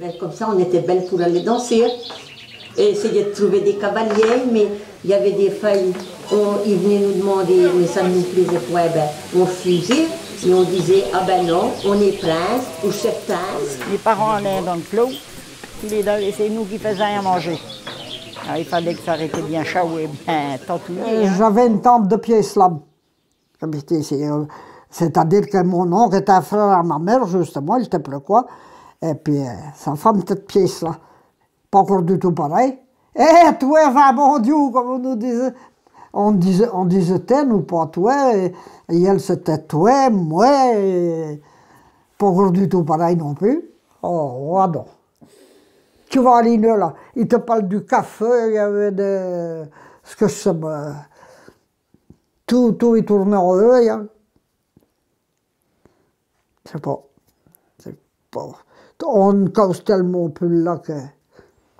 Ben, comme ça, on était belles pour aller danser et essayer de trouver des cavaliers, mais il y avait des feuilles. ils venaient nous demander, mais ça ne nous plaisait pas, eh ben, on fusait, et on disait, ah ben non, on est prince ou chef prince. Les parents allaient dans le clos, les c'est nous qui faisions à manger. Ah, il fallait que ça arrêtait bien chaud et bien hein. euh, J'avais une tente de pieds là, euh, C'est-à-dire que mon oncle était un frère à ma mère, justement, il était quoi et puis, sa euh, femme, une pièce, là. Pas encore du tout pareil. Eh, tu toi, va bon Dieu, comme on nous disait. On disait, on disait t'es ou pas toi. Et, elle, c'était toi, moi. Pas encore du tout pareil non plus. Oh, oh non. Tu vois, nœuds, là. Il te parle du café, il y avait de. Ce que je me. Ben, tout, tout il tournait en eux, hein. C'est pas. C'est pas on cause tellement plus là que... Hein.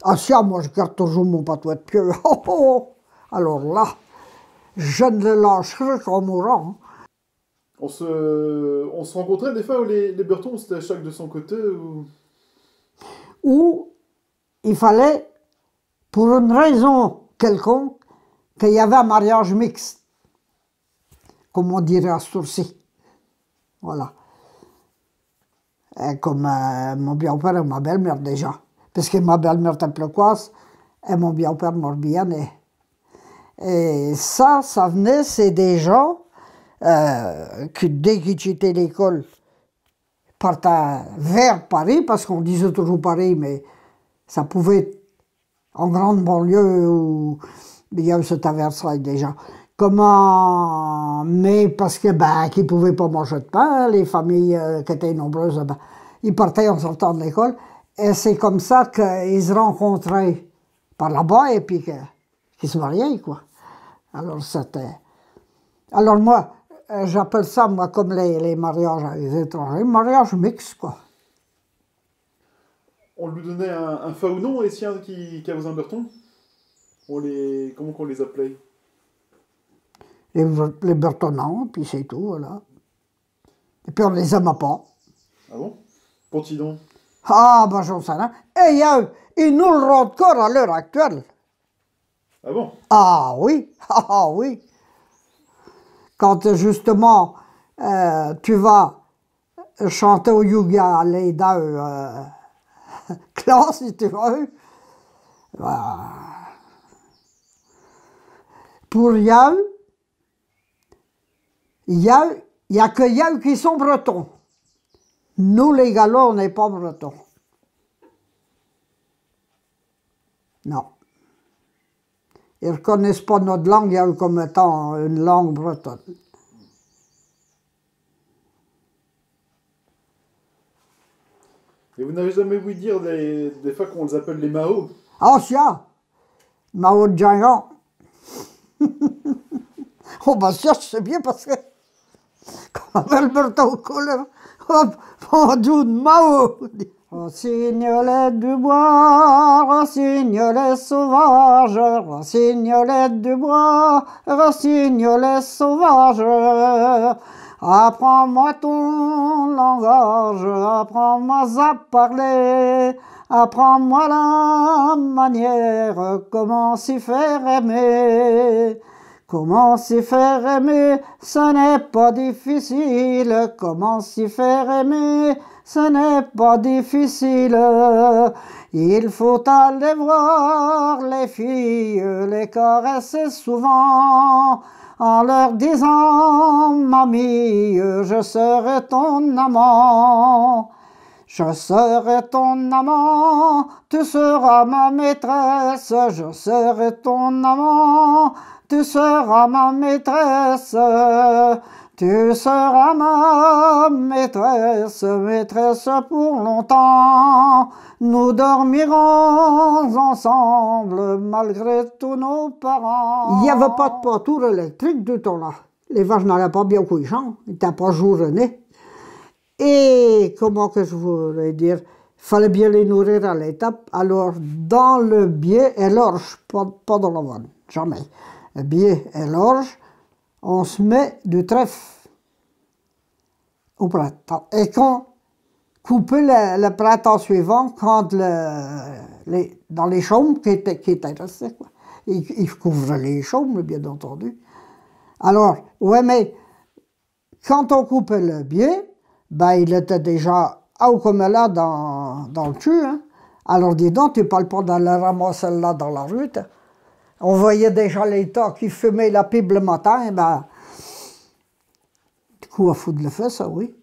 Ah si, ah, moi je garde toujours mon patois de pieux. Oh, oh, oh. Alors là, je ne le lâcherai qu'en mourant. On se, rencontrait des fois où les, Bertons, c'était chaque de son côté ou... il fallait, pour une raison quelconque, qu'il y avait un mariage mixte, comme on dirait à tour-ci, Voilà. Euh, comme euh, mon bien père et ma belle-mère déjà. Parce que ma belle-mère quoi et mon bien père morbihanais. Et ça, ça venait, c'est des gens euh, qui, dès qu'ils quittaient l'école, partaient vers Paris, parce qu'on disait toujours Paris, mais ça pouvait être en grande banlieue où il y a eu cette déjà. Comment Mais parce que ben, qui pouvaient pas manger de pain, hein, les familles euh, qui étaient nombreuses, ben, ils partaient en sortant de l'école. Et c'est comme ça qu'ils se rencontraient par là-bas et puis qu'ils se mariaient, quoi. Alors c'était... Alors moi, euh, j'appelle ça, moi, comme les, les mariages les étrangers, mariage mixte, quoi. On lui donnait un, un fa ou les siens qui, qui avaient un berton on les, Comment qu'on les appelait les, les puis c'est tout, voilà. Et puis on ne les aime pas. Ah bon Continuons. Ah, ben j'en sais rien. Et eh, il y a, ils nous le encore à l'heure actuelle. Ah bon Ah oui, ah, ah oui. Quand justement euh, tu vas chanter au yoga à l'Eda euh, classe, si tu veux, pour y il n'y a, a que eux qui sont bretons. Nous, les Gallois, on n'est pas bretons. Non. Ils ne reconnaissent pas notre langue comme étant une langue bretonne. Et vous n'avez jamais voulu dire des, fois qu'on les appelle les Mao Ah, si, ah. Mao de oh, bah, ben, ça, je sais bien parce que comme Alberto Kohler, hop, pendu de Mao. Dubois, du bois, sauvages sauvage, les du bois, les sauvage. Apprends-moi ton langage, apprends-moi à parler, apprends-moi la manière, comment s'y faire aimer. Comment s'y faire aimer Ce n'est pas difficile. Comment s'y faire aimer Ce n'est pas difficile. Il faut aller voir les filles, les caresser souvent en leur disant Mamie, je serai ton amant. Je serai ton amant, tu seras ma maîtresse, je serai ton amant, tu seras ma maîtresse, tu seras ma maîtresse, maîtresse pour longtemps. Nous dormirons ensemble malgré tous nos parents. Il n'y avait pas de pâture électrique du temps là. Les vaches n'allaient pas bien aux ils n'étaient pas journés. Et comment que je voulais dire, fallait bien les nourrir à l'étape, alors dans le biais et l'orge, pas, pas dans la vanne, jamais biais et l'orge, on se met du trèfle au printemps. Et quand couper le, printemps suivant, quand dans les chaumes qui étaient, qui quoi. Ils, les chaumes, bien entendu. Alors, ouais, mais quand on coupait le biais, bah, ben, il était déjà au comme là dans, dans le cul. Hein. Alors, dis donc, tu parles pas d'aller ramasser là dans la rue. On voyait déjà les qui fumaient la pipe le matin, eh ben, du coup, à foutre le feu, ça, oui.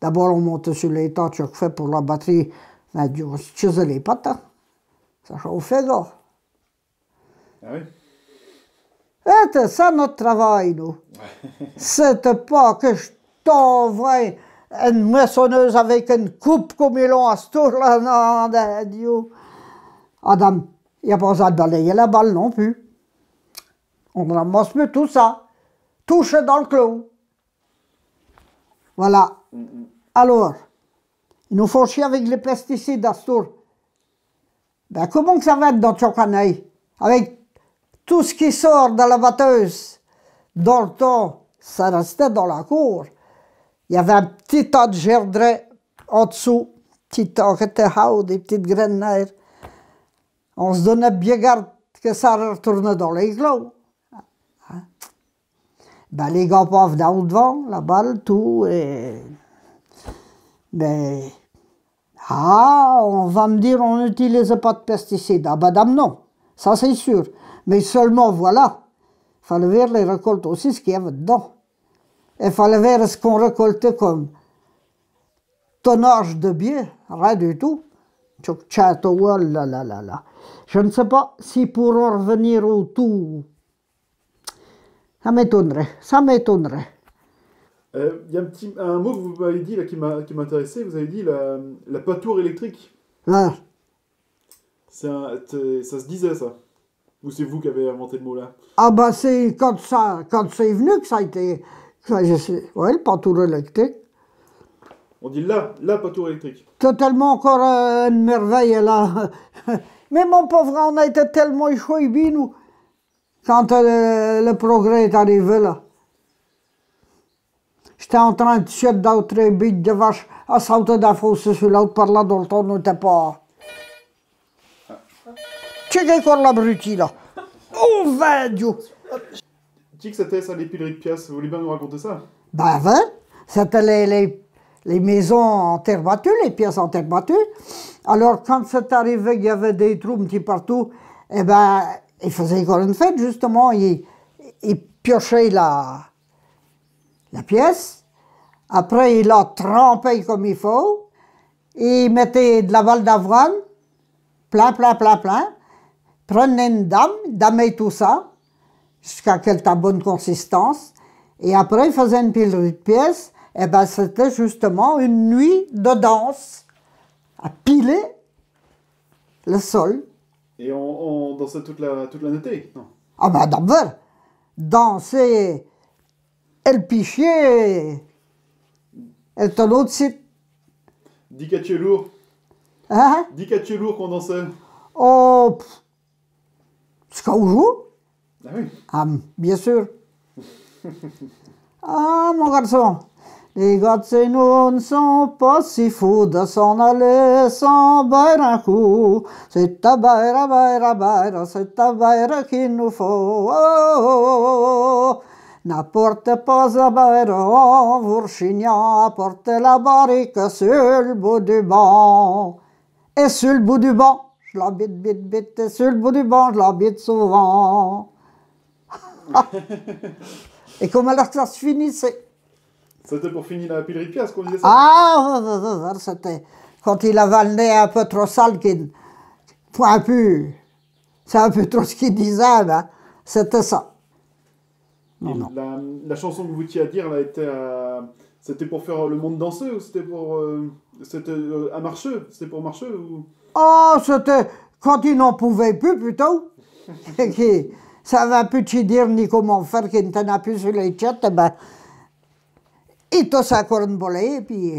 D'abord, on montait sur les tu as fait pour la batterie, ben, on se les pattes. Hein. Ça chauffait, là. Ah oui? C'était eh, ça notre travail, nous. C'était pas que je t'envoie une moissonneuse avec une coupe comme ils l'ont à ce tour-là. Non, Adam, il n'y a pas besoin de balayer la balle non plus. On ramasse plus tout ça. Touche dans le clou. Voilà. Alors, ils nous font chier avec les pesticides à tour Ben, comment ça va être dans Tchokanaï Avec tout ce qui sort de la batteuse, dans le temps, ça restait dans la cour. Il y avait un petit tas de gerdrets en dessous, petit tas de des petites graines on se donne bien garde que ça retourne dans les clos. Hein? Ben, les gars devant, la balle, tout, et... Mais... Ben, ah, on va me dire, on n'utilise pas de pesticides. Ah, madame, non. Ça, c'est sûr. Mais seulement, voilà. Il fallait voir les récoltes aussi, ce qu'il y avait dedans. Il fallait voir ce qu'on récoltait comme tonnage de biais. Rien du tout. là, là, là, là. Je ne sais pas si pour revenir au tout, ça m'étonnerait, ça m'étonnerait. Euh, il y a un, petit, mot que vous m'avez dit là, qui m'intéressait, vous avez dit la, la pâture électrique. Ah. ça se disait ça Ou c'est vous qui avez inventé le mot là Ah bah c'est quand ça quand c'est venu que ça a été... ouais, le électrique. On dit là, la pâture électrique. Totalement encore euh, une merveille là. Mais mon pauvre, on a été tellement échoué, nous, quand euh, le, progrès est arrivé, là. J'étais en train de tuer d'autres bites de vache à sauter d'un fossé sur l'autre par là dans le temps, n'était pas. Tu Checkez quoi l'abruti, là. Oh, va Dieu! Tu sais que c'était ça, les pileries de pièces, vous voulez bien nous raconter ça Ben, ben, c'était les, les, maisons en terre battue, les pièces en terre battue. Alors, quand c'est arrivé qu'il y avait des trous un petit partout, eh ben, ils faisaient encore une fête, justement. il piochait piochaient la, la pièce. Après, il la trempait comme il faut. il mettait de la balle d'avoine, plein, plein, plein, plein. Prenait une dame, damait tout ça, jusqu'à qu'elle une bonne consistance. Et après, il faisait une pilerie de pièces. Eh ben, c'était justement une nuit de danse a piler le sol. Et on, on dansait toute la, toute la non Ah ben, d'abord, danser, elle pichait, elle te l'autre site. lourd hein? lourd lourds. Hein lourds qu'on dansait. Oh, jusqu'à aujourd'hui Ah oui Ah, bien sûr. ah, mon garçon les gars de nous ne sont pas si fous de s'en aller sans baire un coup. C'est ta baire, baire, baire, c'est ta baire qu'il nous faut. Oh, oh, oh, oh N'apportez pas à baire en Virginia, apportez la barrique sur le bout du banc. Et sur le bout du banc, je l'habite, bite, bite, bite, et sur le bout du banc, je la bite souvent. et comme la classe finissait c'était pour finir la pile de pièce qu'on disait ça Ah, c'était quand il avait le nez un peu trop sale, point plus. C'est un peu trop ce qu'il disait, ben, c'était ça. Non, La, chanson que vous tiens à dire, là, était euh, c'était pour faire le monde danser ou c'était pour. Euh, c'était euh, à Marcheux C'était pour Marcheux ou... Oh, c'était quand il n'en pouvait plus, plutôt. qui va plus te dire ni comment faire, qu'il ne a plus sur les chats, ben, et à corne et puis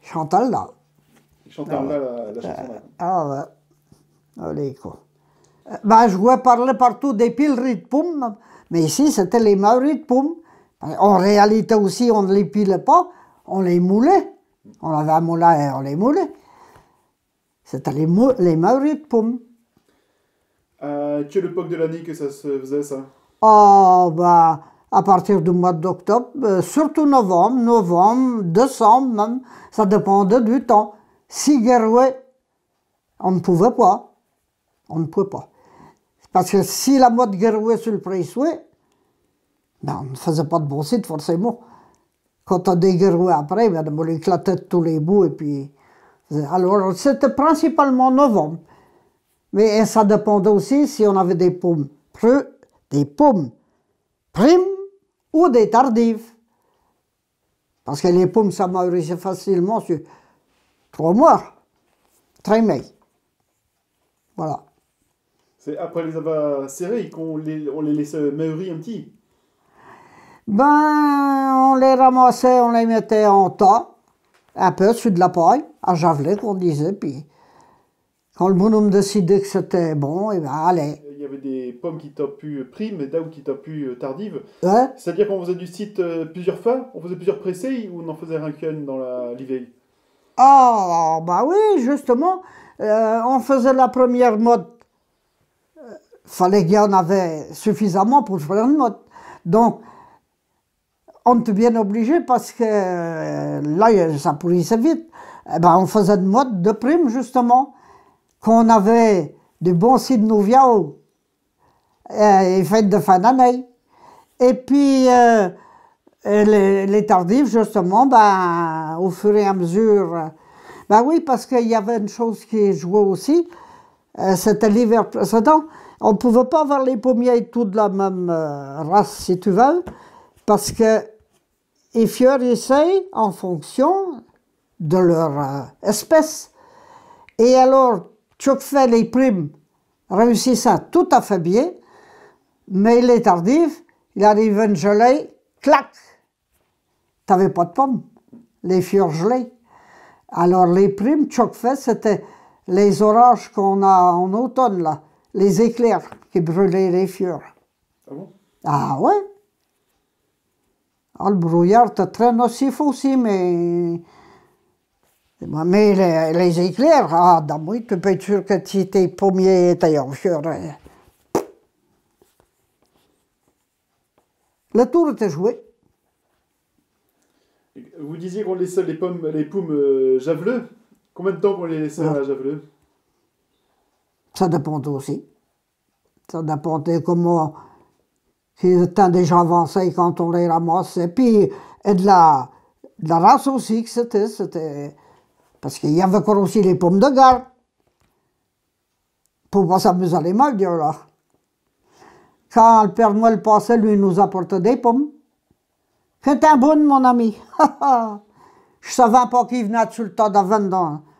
Chantal là. Chantal là, euh, la, chanson euh, Ah ouais. Allez, quoi. Euh, ben, je vois parler partout des pileries de pommes mais ici, c'était les mauries de pommes. Ben, en réalité aussi, on ne les pile pas, on les moulait. On avait un moulin et on les moulait. C'était les, mou de pommes. Euh, quelle époque de l'année que ça se faisait, ça Oh, bah, à partir du mois d'octobre, euh, surtout novembre, novembre, décembre même, ça dépendait du temps. Si guérouet, on ne pouvait pas. On ne pouvait pas. Parce que si la mode guérouet sur le prix souhait ben on ne faisait pas de bon site forcément. Quand on déguérouait après, ben on éclatait éclater tous les bouts et puis... Alors c'était principalement novembre. Mais ça dépendait aussi si on avait des pommes. des pommes primes ou des tardives. Parce que les pommes, ça facilement sur trois mois, très mai. Voilà. C'est après les avoir serrés qu'on les, on les un petit Ben, on les ramassait, on les mettait en tas, un peu sur de la paille, à javeler qu'on disait, puis quand le bonhomme décidait que c'était bon, et eh ben allez, il y avait des pommes qui t'ont pu euh, prime et d'autres qui t'ont plus euh, tardive. C'est-à-dire qu'on faisait du site euh, plusieurs fois, on faisait plusieurs pressées ou on en faisait un qu'une dans la Ah, Oh, bah oui, justement. on faisait la première mode. Fallait qu'il y en avait suffisamment pour faire une mode. Donc, on était bien obligé parce que là, ça pourrissait vite. Eh ben, on faisait une mode de prime, justement, qu'on avait du bon Nouviao et euh, fêtes de fin d'année. Et puis, euh, euh, les, les, tardifs, justement, ben, au fur et à mesure... Ben oui, parce qu'il y avait une chose qui jouait aussi, c'était l'hiver précédent. On ne pouvait pas avoir les pommiers tous de la même race, si tu veux, parce que qu'ils fleurissaient en fonction de leur espèce. Et alors, tu fais les primes ça tout à fait bien, mais il est tardif, il arrive un gelée, clac T'avais pas de pommes, les fjords gelés. Alors les primes choc-fait, c'était les orages qu'on a en automne, là, les éclairs qui brûlaient les fjords. Ah bon? Ah ouais? Ah, le brouillard était très nocif aussi, mais. Mais les, éclairs, ah, dame, tu peux être sûr que si tes pommiers étaient en fureur. La tour était jouée. Vous disiez qu'on laissait les pommes, les poumes euh, Combien de temps pour les laissait à ah. javeleux Ça dépend aussi. Ça dépendait comment ils étaient déjà avancé quand on les ramasse. Et puis, et de la, race aussi que c'était. c'était... Parce qu'il y avait encore aussi les pommes de garde. Pour pas me à les mal, là. Quand le Père Noël passait, lui, nous apportait des pommes. un bon, mon ami. Je savais pas qu'il venait sur le temps d'avant le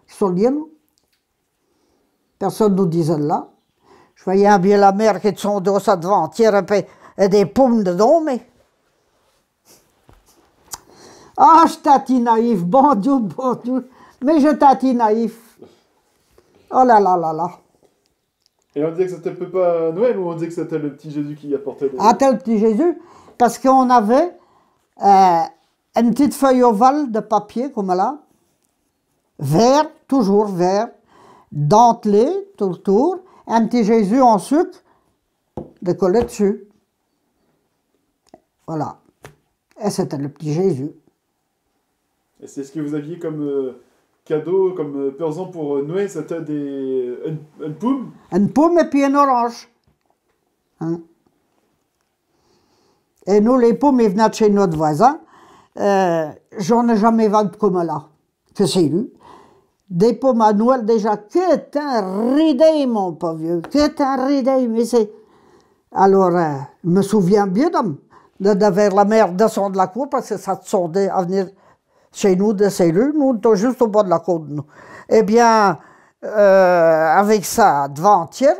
Solien. Personne nous disait là. Je voyais bien la mère qui de son dos ça devant, tire un peu et des pommes dedans, mais... Ah, je t'ai naïf, bon Dieu, bon Dieu. Mais je t'ai naïf. Oh là là là là. Et on disait que c'était peut pas Noël ou on dit que c'était le petit Jésus qui apportait des... Ah, le petit Jésus Parce qu'on avait euh, une petite feuille ovale de papier comme là, vert, toujours vert, dentelé tout le tour, un petit Jésus en sucre décollé dessus. Voilà. Et c'était le petit Jésus. Et c'est ce que vous aviez comme... Euh, cadeau, comme euh, par pour euh, Noël, c'était des... une, pomme. Une pomme et puis une orange. Hein. Et nous, les pommes, ils venaient de chez notre voisin. Euh, j'en ai jamais vendu comme là, que c'est lui. Des pommes à Noël, déjà, que un ridé, mon pauvre vieux, que un ridé, mais c'est... Alors, je me souviens bien d'homme de, la mère descendre la cour, parce que ça te sortait à venir chez nous, des cellules, nous, étions juste au bord de la côte, Eh bien, euh, avec ça, devant entier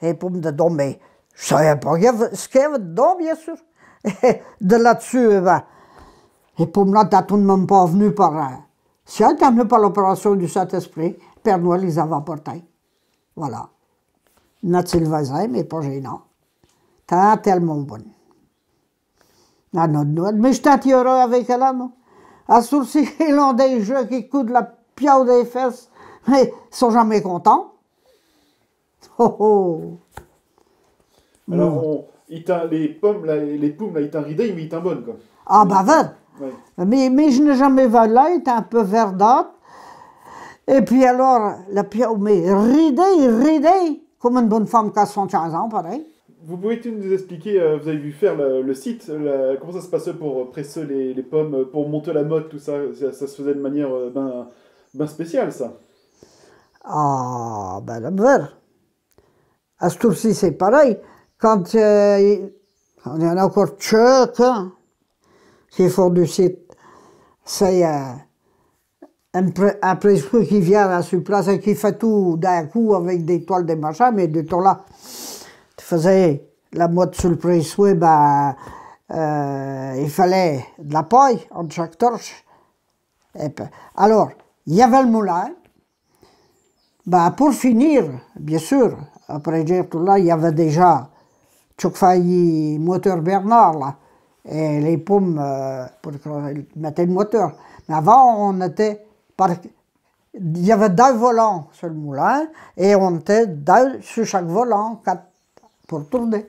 et pour me donner, mais je savais pas ce qu'il y avait dedans, bien sûr. Et de là-dessus, eh ben, et pour me dire, tout monde même pas venu par... Si on était venu par l'opération du Saint-Esprit, Père Noël ils avaient apportés. Voilà. N'a-t-il voisin, mais pas gênant. T'as tellement bon. Ah non, non. Mais je heureux avec elle, hein, non? à sourcils ils ont des jeux qui coûtent la piau des fesses, mais ils sont jamais contents. Oh, oh. Alors, les pommes, les pommes là, il t'a ridé, mais il un bonne, quoi. Ah, bah, vert. Mais, je n'ai jamais vu là, il était un peu verdâtre. Et puis alors, la piau, mais ridé, ridé, comme une bonne femme qui a 75 ans, pareil. Vous pouvez nous expliquer, euh, vous avez vu faire le, site, comment ça se passait pour euh, presser les, pommes, euh, pour monter la mode, tout ça Ça, se faisait de manière bien ben spéciale, ça Ah, ben la À ce tour-ci, c'est pareil. Quand il on en a encore Chuck, qui hein, font du site, c'est un, presque qui vient à sur place et qui fait tout d'un coup avec des toiles, des machins, mais de temps là faisait la mode sur le prix ben, euh, il fallait de la paille entre chaque torche. Ben, alors, il y avait le moulin. Ben, pour finir, bien sûr, après tout là, il y avait déjà le moteur Bernard, et les pommes euh, pour mettre le moteur. Mais avant, on était par... Il y avait deux volants sur le moulin, et on était sur chaque volant, quatre pour tourner.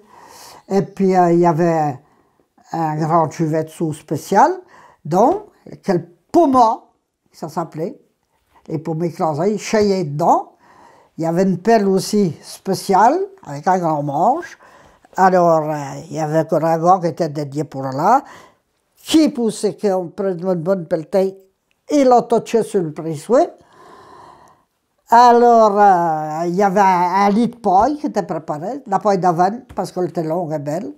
Et puis, euh, il y avait un grand cuvette sous spécial, donc, quel poma, ça s'appelait, les pommes écrasées, chaillées dedans. Il y avait une pelle aussi spéciale, avec un grand manche. Alors, euh, il y avait un gars qui était dédié pour là, qui poussait qu'on prenne une bonne pelletée, il l'a touché sur le souhait. Alors, euh, il y avait un, lit de paille qui était préparé, la paille d'avant parce qu'elle était longue et belle,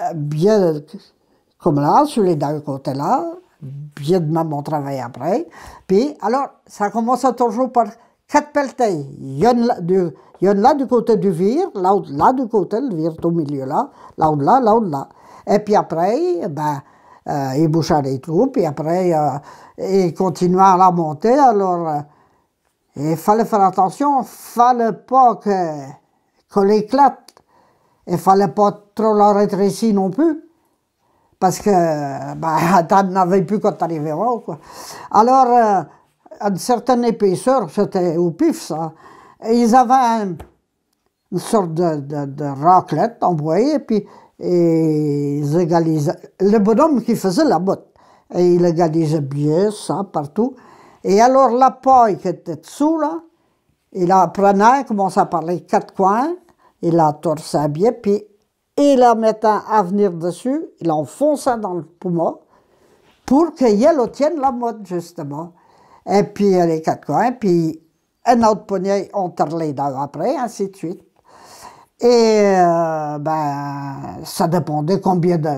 euh, bien comme là, sur les deux côtés-là, bien de même on travaille après. Puis, alors, ça commence toujours par quatre pelletées. Il y en a du, là du côté du vire, là, là du côté, le vire au milieu là, là là, l'autre là. Et puis après, ben, euh, ils les trous, puis après, euh, il continue à la monter, alors il fallait faire attention, fallait pas que, que l'éclate. Il fallait pas trop la rétrécir non plus. Parce que, bah, t'en plus quand t'arrivais là, Alors, à euh, une certaine épaisseur, c'était au pif, ça. Et ils avaient une sorte de, raclette envoyée, puis et ils égalisaient. Le bonhomme qui faisait la botte, et il égalisait bien ça partout. Et alors la paille qui était dessous, là, il la prenait, commence à parler quatre coins, il la torsait bien, puis il la un à venir dessus, il l'enfonçait dans le poumon pour qu'elle tienne la mode, justement. Et puis euh, les quatre coins, puis un autre poignet, on les dents après, ainsi de suite. Et euh, ben, ça dépendait combien de...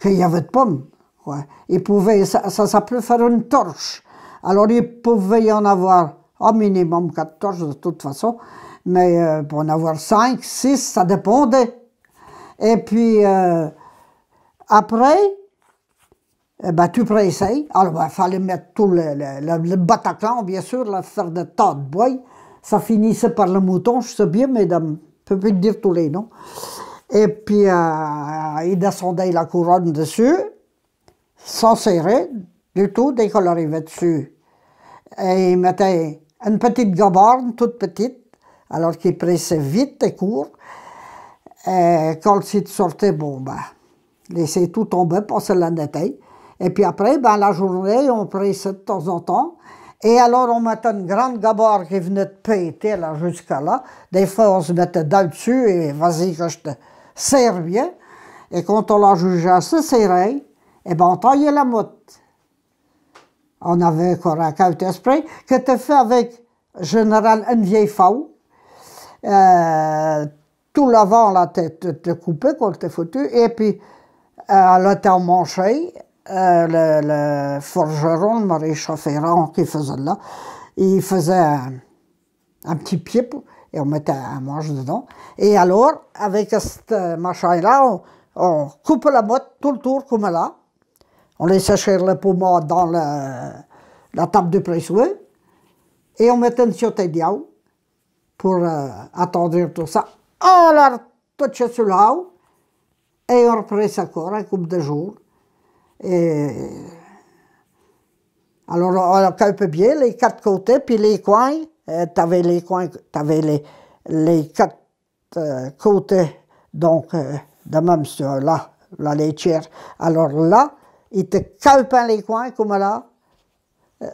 qu'il y avait de pommes. Ouais. ça, ça peut faire une torche. Alors il pouvait y en avoir au minimum 14 de toute façon, mais euh, pour en avoir 5, 6, ça dépendait. Et puis euh, après, tu eh ben, tu pressais. Alors, il ben, fallait mettre tout le, le, Bataclan, bien sûr, la faire des tas de Ça finissait par le mouton, je sais bien, mesdames. Je peux plus dire tous les noms. Et puis, euh, il descendait la couronne dessus, sans serrer, du tout dès qu'on arrivait dessus. Et il mettait une petite gabarne, toute petite, alors qu'il pressait vite et court. Et quand site sortait, bon, ben, laissait tout tomber, passer la netteille. Et puis après, ben, la journée, on pressait de temps en temps. Et alors, on mettait une grande gabarre qui venait de péter là, jusqu'à là. Des fois, on se mettait dessus et vas-y que je te serre Et quand on la jugeait assez serrée, eh ben, on taillait la motte on avait encore un esprit spray qui était fait avec, général, une vieille euh, tout l'avant, tête était coupé quand était foutu, et puis, à euh, était emmanchée, euh, le, forgeron, le maréchal Ferrand qui faisait là, il faisait un, petit pied et on mettait un manche dedans. Et alors, avec ce machin-là, on, coupe la botte tout le tour comme là, on laissait sécher le poumon dans la, table de pressoir et on mettait une sioté d'eau pour euh, attendre tout ça. Alors, tout ce sur l'eau et on reprenait encore un couple de jours. Alors on a peu bien les quatre côtés, puis les coins, euh, tu avais les coins, avais les, les quatre euh, côtés, donc de même sur la laitière. Alors là, il te dans les coins comme là. Euh,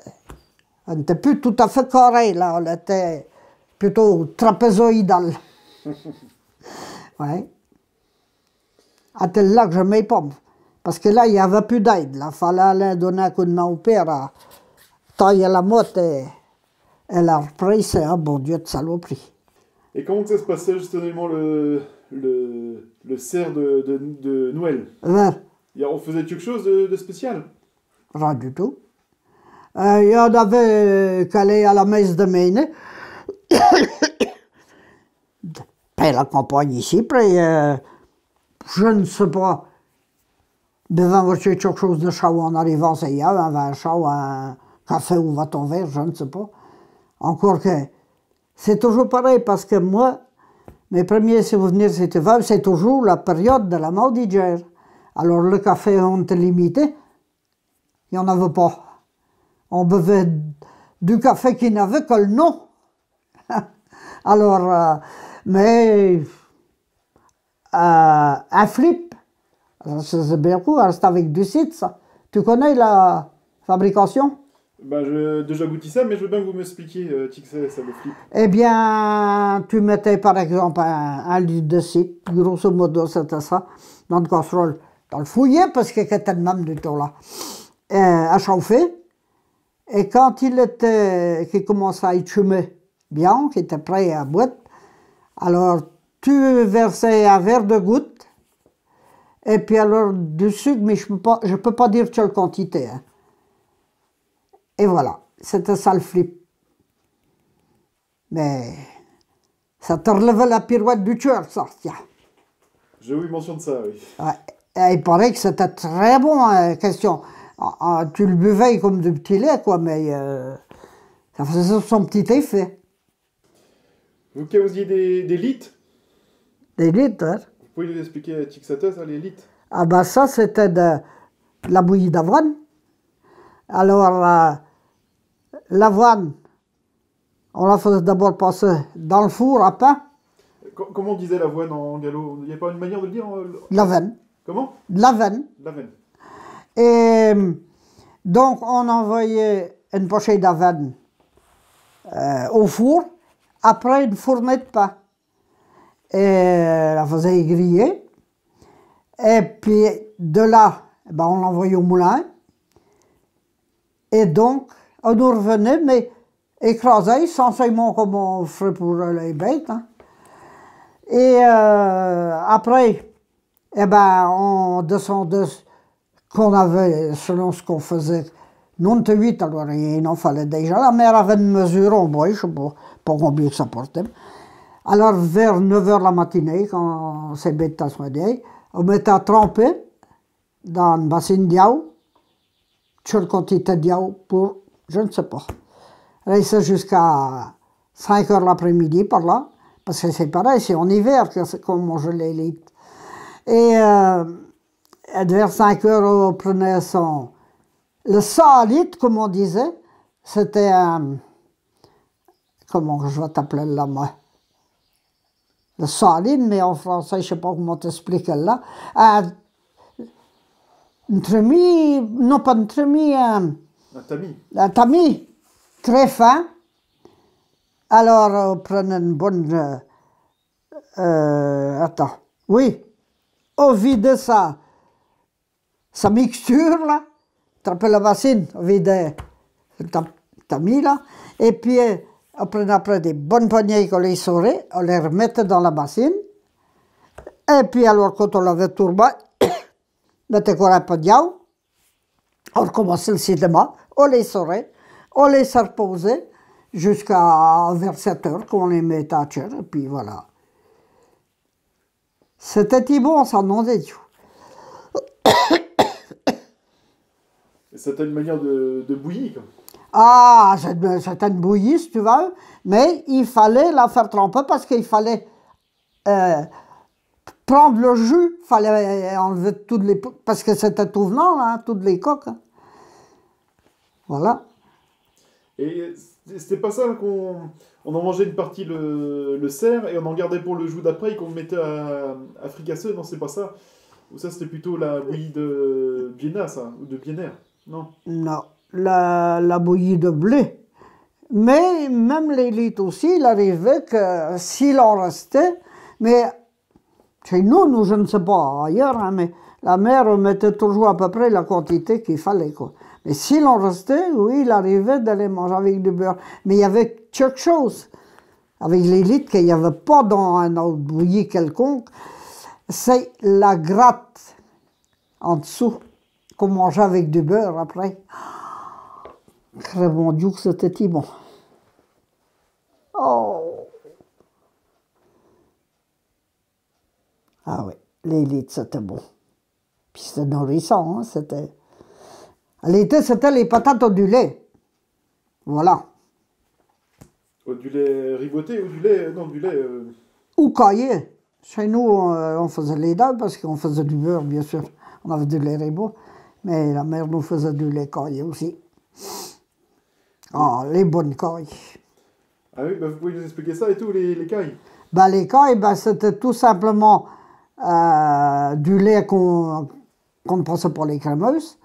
on n'était plus tout à fait carré là, on était plutôt trapézoïdal. ouais. À ah, tel là que je mets pomme, Parce que là, il n'y avait plus d'aide. Il fallait aller donner un coup de main au père à tailler la motte et, et la reprise. C'est oh, bon Dieu de saloperie. Et comment ça se passait justement le, le, le cerf de, de, Noël euh, on faisait quelque chose de, spécial Rien du tout. Euh, il y en avait calé euh, à la messe de Maine. Après la campagne ici, euh, je ne sais pas. Devant votre quelque chose de chaud en arrivant, c'est un chaud, un café ou va-t-on je ne sais pas. Encore que c'est toujours pareil parce que moi, mes premiers souvenirs, c'était c'est toujours la période de la mort alors le café on te limité, il n'y en avait pas. On buvait du café qui n'avait que le nom. Alors, euh, mais euh, un flip, c'est bien cool, hein, c'est avec du site Tu connais la fabrication bah, je, déjà goûté ça, mais je veux bien que vous m'expliquiez, euh, ça le flip. Eh bien, tu mettais par exemple un, lit de site, grosso modo c'était ça, dans le casserole. On le fouillait parce qu'il était le même du tout là, à euh, chauffer. Et quand il était, qui commençait à échumer bien, qui était prêt à boire, alors tu versais un verre de goutte, et puis alors du sucre, mais je ne peux, pas, peux pas dire quelle quantité. Hein. Et voilà, c'était ça le flip. Mais ça te relevait la pirouette du tueur, ça, tiens. J'ai vous mention de ça, oui. Eh, il paraît que c'était très bon, hein, question. Ah, ah, tu le buvais comme du petit lait, quoi, mais euh, ça faisait son petit effet. Vous causiez des, des Des litres, hein. Vous pouvez nous expliquer, Tixato, ça, les litres Ah ben ça, c'était de, la bouillie d'avoine. Alors, euh, l'avoine, on la faisait d'abord passer dans le four à pain. Comment on disait l'avoine en gallo Il n'y a pas une manière de le dire en... Euh, l'avoine. Comment La L'aven. Et donc, on envoyait une pochette d'aven euh, au four, après une fournée de pain. Et on faisait griller. Et puis, de là, ben, on l'envoyait au moulin. Et donc, on nous revenait, mais écrasé, sans seulement comme on ferait pour les bêtes. Hein. Et euh, après, eh ben, en 202, qu'on avait, selon ce qu'on faisait, 98, alors il en fallait déjà. La mère avait une mesure en bois, je ne sais pas, combien que ça portait. Alors, vers 9 h la matinée, quand c'est bête à moment-là, on mettait trempé tremper dans une bassine d'eau, sur quantité d'eau pour, je ne sais pas. Rester jusqu'à 5 h l'après-midi par là, parce que c'est pareil, c'est en hiver qu'on comme mange les et vers euh, 5 heures, on prenait son... Le salit, comme on disait, c'était un... Comment je vais t'appeler là, moi Le salit, mais en français, je ne sais pas comment t'expliquer là. Un... une non pas une trémie, un... Un tamis. Un tamis, très fin. Alors, on prenait une bonne... Euh, euh, attends, oui, on vide sa, sa mixture, là, tu la bassine, on vide, euh, t'as mis là, et puis euh, après, après des bonnes poignées qu'on les saurait, on les remettait dans la bassine, et puis alors quand on l'avait tourbé, mettait encore un peu de on recommence le cinéma, on les saurait, on les reposer jusqu'à vers 7 heures qu'on les met à chair et puis voilà c'était donnait, du. tout. C'était une manière de, bouillir. Ah, c'était une bouillie, tu vois. mais il fallait la faire tremper parce qu'il fallait euh, prendre le jus, il fallait enlever toutes les. parce que c'était tout venant, hein, toutes les coques. Hein. Voilà. C'était pas ça qu'on on en mangeait une partie le, le cerf et on en gardait pour le jour d'après et qu'on mettait à, à, Non, c'est pas ça. Ou ça, c'était plutôt la bouillie de Bienna, ça, ou de Bienner, non Non, la, la bouillie de blé. Mais même l'élite aussi, il arrivait que s'il en restait, mais chez nous, nous, je ne sais pas ailleurs, hein, mais la mère mettait toujours à peu près la quantité qu'il fallait. Quoi. Et s'il en restait, oui, il arrivait d'aller manger avec du beurre. Mais il y avait quelque chose avec l'élite qu'il n'y avait pas dans un autre bouilli quelconque. C'est la gratte en dessous qu'on mangeait avec du beurre après. Très bon Dieu, c'était bon. Oh! Ah oui, l'élite, c'était bon. Puis c'était nourrissant, hein, c'était... L'été, c'était les patates au du lait. Voilà. Au du lait riboté ou du lait. Euh, non, du lait. Euh, ou caillé. Chez nous, euh, on, faisait les dents parce qu'on faisait du beurre, bien sûr. On avait du lait ribot. Mais la mère nous faisait du lait caillé aussi. Ah, oh, les bonnes cailles. Ah oui, bah, vous pouvez nous expliquer ça et tout, les, les cailles bah, Les cailles, bah, c'était tout simplement du lait qu'on ne passait pour les crémeuses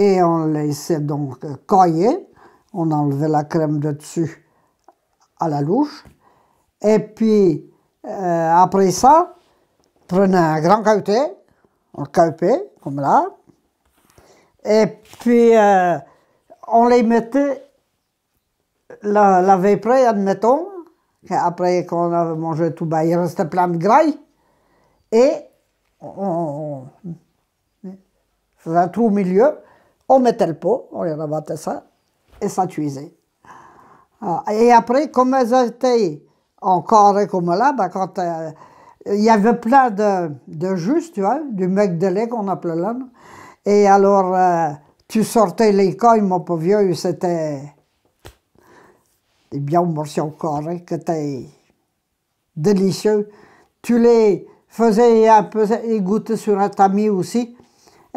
et on laissait donc cailler, On enlevait la crème de dessus à la louche. Et puis, euh, après ça, prenait un grand cahuté, on le caupait, comme là. Et puis, euh, on les mettait la, la près, admettons, après qu'on avait mangé tout bas, il restait plein de graille. Et on, on faisait un au milieu on mettait le pot, on les rabattait ça, et ça tuisait. Euh, et après, comme elles étaient encore comme là, ben, quand euh, il y avait plein de, de jus, tu vois, du mec de lait qu'on appelait là. Et alors, euh, tu sortais les cailles, mon pauvre vieux, c'était des bien encore et qui étaient délicieux. Tu les faisais un peu goûter sur un tamis aussi,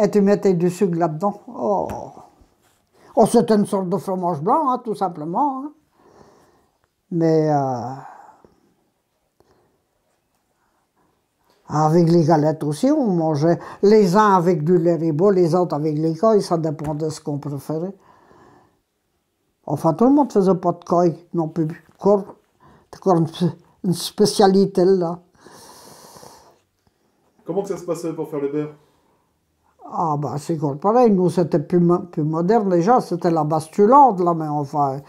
et tu mettais du sucre là-dedans. Oh. oh c'était une sorte de fromage blanc, hein, tout simplement. Hein. Mais euh, avec les galettes aussi, on mangeait. Les uns avec du lait ribot, les autres avec les cailles, ça dépend de ce qu'on préférait. Enfin, tout le monde ne faisait pas de cailles, non plus. Encore une spécialité là. Comment ça se passait pour faire le beurre ah, bah, c'est encore pareil. Nous, c'était plus, moderne. Déjà, c'était la bastulante là, mais enfin.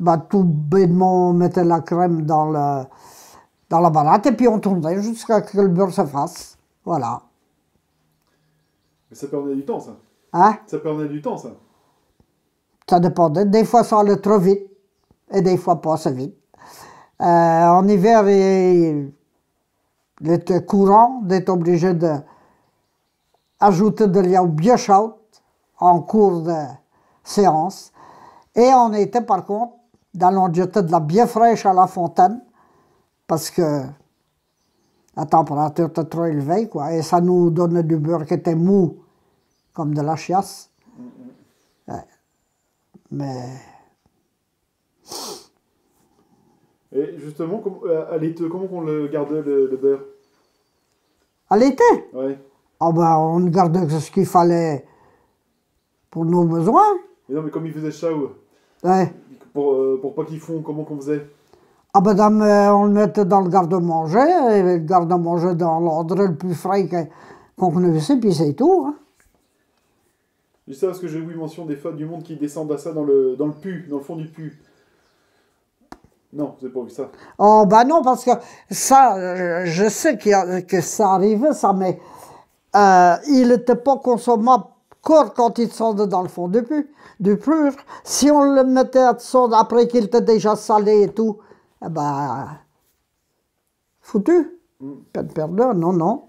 Bah, tout bêtement, on mettait la crème dans, le, dans la barrette et puis on tournait jusqu'à ce que le beurre se fasse. Voilà. Mais ça perdait du temps, ça. Hein Ça perdait du temps, ça. Ça dépendait. Des fois, ça allait trop vite et des fois pas assez vite. Euh, en hiver, il était courant d'être obligé de Ajoute de l'iau bien chaude en cours de séance. Et on était par contre dans de la bière fraîche à la fontaine parce que la température était trop élevée, quoi. Et ça nous donnait du beurre qui était mou, comme de la chiasse. Mais. Et justement, comment, euh, à l'été, comment on le gardait le, le beurre À l'été ah ben, on gardait ce qu'il fallait pour nos besoins. Mais non, mais comme ils faisaient ça, ouais. pour, euh, pour pas qu'ils font, comment qu'on faisait Ah ben, on le mettait dans le garde-manger, et le garde-manger dans l'ordre le plus frais qu'on connaissait, puis c'est tout. Hein. Je sais parce que j'ai eu mention des fans du monde qui descendent à ça dans le, dans le pu, dans le fond du pu. Non, vous n'avez pas vu ça. Oh, bah ben non, parce que ça, euh, je sais que ça arrive, ça, mais euh, il n'était pas consommable encore quand il sonde dans le fond du, pu, du pur. Si on le mettait à descendre après qu'il était déjà salé et tout, eh ben, foutu. Mm. Peine perdeur, non, non.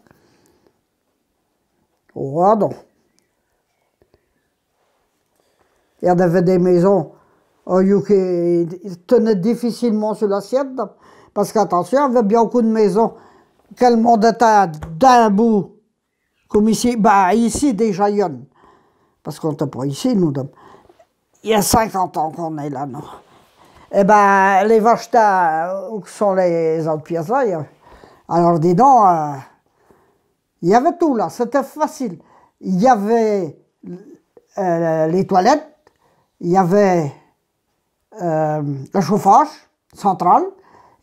Oh, Il y avait des maisons au oh, UK, tenait difficilement sur l'assiette, parce qu'attention, il y avait bien beaucoup de maisons monde était d'un bout comme ici, bah ici déjà il y en parce qu'on t'a pas ici, nous. Donc. Il y a 50 ans qu'on est là, non Eh ben, les vaches vaches, où sont les autres pièces là Alors dis donc, euh, il y avait tout là, c'était facile. Il y avait euh, les toilettes, il y avait euh, le chauffage central,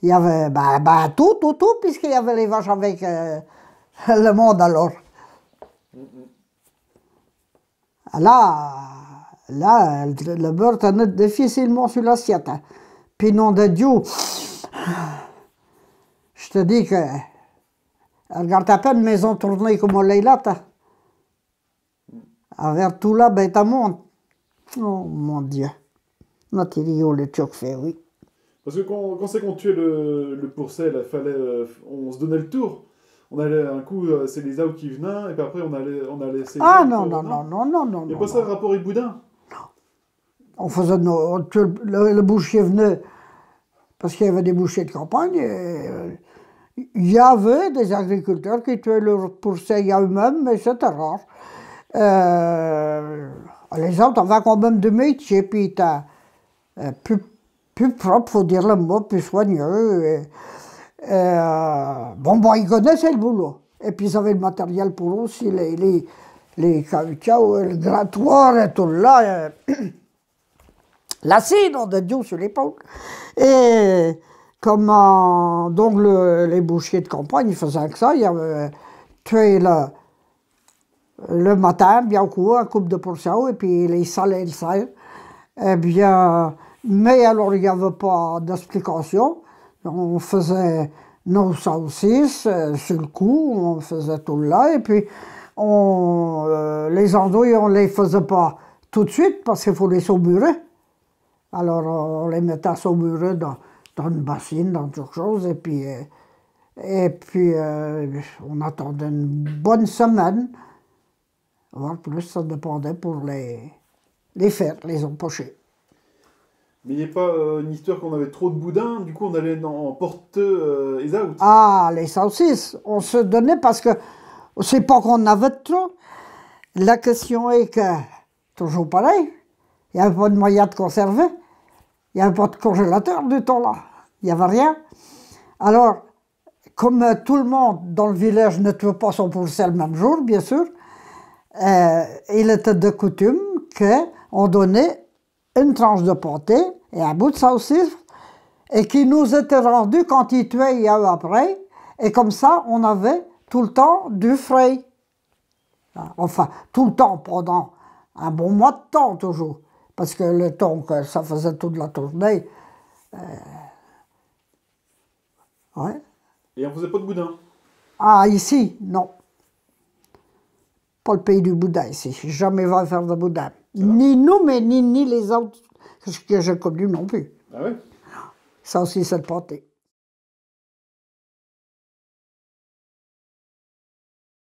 il y avait bah, bah, tout, tout, tout, puisqu'il y avait les vaches avec le monde alors. Là, le la beurre est difficilement sur l'assiette. Puis nom de Dieu, je te dis que regarde à peine maison tournée comme celle-là. Avec tout là, ben monde. Oh mon Dieu. le choc fait, oui. Parce que quand, c'est qu'on tuait le, le pourcel, fallait, euh, on se donnait le tour on allait un coup, euh, c'est les outs qui venaient, et puis après on allait, on allait essayer. Ah non, non, non, non, non, non, Il n'y a pas ça le rapport Non. On faisait nos, le, boucher venait, parce qu'il y avait des bouchers de campagne, euh, il y avait des agriculteurs qui tuaient leurs pourceils à eux-mêmes, mais c'était rare. Euh, les autres avaient quand même de métier, puis t'as... Euh, plus, plus propre, faut dire le mot, plus soigneux. Et, euh, bon, bon, ils connaissaient le boulot. Et puis ils avaient le matériel pour aussi, les, les, les euh, le grattoir et tout là. la. L'acide, on a Dieu sur l'époque. Et comment, euh, donc les bouchers de campagne, ils faisaient que ça. Ils avaient tué le, le matin, bien au coup, un couple de pourcents, et puis ils salaient le sel. Eh bien, mais alors il n'y avait pas d'explication. On faisait nos saucisses euh, sur le coup, on faisait tout là, et puis on, euh, les andouilles, on ne les faisait pas tout de suite parce qu'il faut les saumurer. Alors on les mettait à saumurer dans, dans une bassine, dans quelque chose, et puis, euh, et puis on attendait une bonne semaine, voire plus, ça dépendait pour les, les faire, les empocher. Mais il n'y a pas euh, une histoire qu'on avait trop de boudin, du coup on allait en porte les euh, out. Ah, les saucisses, on se donnait parce que c'est pas qu'on avait trop. La question est que, toujours pareil, il n'y avait pas de moyen de conserver, il n'y avait pas de congélateur du temps-là, il n'y avait rien. Alors, comme euh, tout le monde dans le village ne trouvait pas son poulet le même jour, bien sûr, il était de coutume qu'on donnait une tranche de portée et un bout de saucisse et qui nous était rendu quand il tuait il y a eu après. Et comme ça, on avait tout le temps du frais. Enfin, tout le temps, pendant un bon mois de temps toujours. Parce que le temps que ça faisait toute la tournée. Euh, et on faisait pas de boudin Ah, ici, non. Pas le pays du boudin ici. Jamais va faire de boudin. Ni nous, mais ni, ni les autres que j'ai connus non plus. Ah oui? Ça aussi, c'est le pâté.